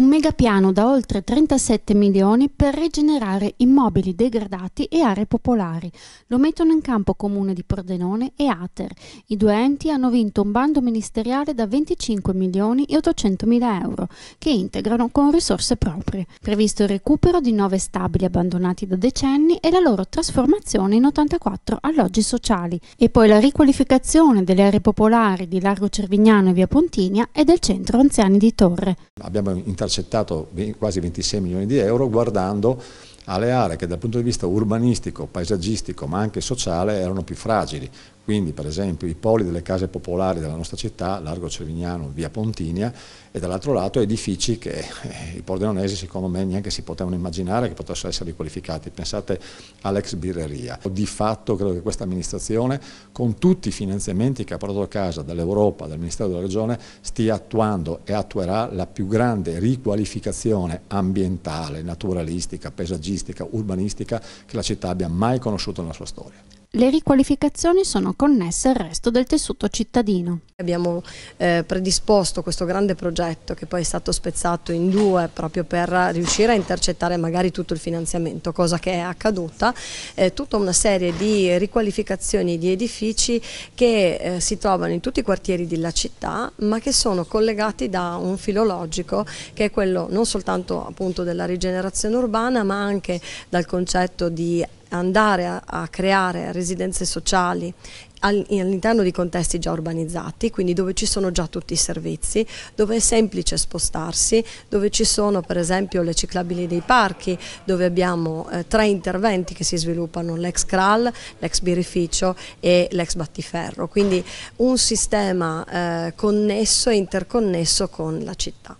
un megapiano da oltre 37 milioni per rigenerare immobili degradati e aree popolari. Lo mettono in campo comune di Pordenone e Ater. I due enti hanno vinto un bando ministeriale da 25 milioni e 800 mila euro, che integrano con risorse proprie. Previsto il recupero di nove stabili abbandonati da decenni e la loro trasformazione in 84 alloggi sociali. E poi la riqualificazione delle aree popolari di Largo Cervignano e Via Pontinia e del centro anziani di Torre. Abbiamo in tal accettato quasi 26 milioni di euro guardando alle aree che dal punto di vista urbanistico, paesaggistico ma anche sociale erano più fragili, quindi per esempio i poli delle case popolari della nostra città, Largo Cervignano, via Pontinia, e dall'altro lato edifici che eh, i pordenonesi secondo me neanche si potevano immaginare che potessero essere riqualificati. Pensate all'ex birreria. Di fatto credo che questa amministrazione, con tutti i finanziamenti che ha portato a casa dall'Europa, dal Ministero della Regione, stia attuando e attuerà la più grande riqualificazione ambientale, naturalistica, paesaggistica, urbanistica che la città abbia mai conosciuto nella sua storia le riqualificazioni sono connesse al resto del tessuto cittadino. Abbiamo eh, predisposto questo grande progetto che poi è stato spezzato in due proprio per riuscire a intercettare magari tutto il finanziamento, cosa che è accaduta, eh, tutta una serie di riqualificazioni di edifici che eh, si trovano in tutti i quartieri della città ma che sono collegati da un filologico che è quello non soltanto appunto della rigenerazione urbana ma anche dal concetto di andare a, a creare residenze sociali all'interno di contesti già urbanizzati, quindi dove ci sono già tutti i servizi, dove è semplice spostarsi, dove ci sono per esempio le ciclabili dei parchi, dove abbiamo eh, tre interventi che si sviluppano, l'ex CRAL, l'ex birrificio e l'ex battiferro, quindi un sistema eh, connesso e interconnesso con la città.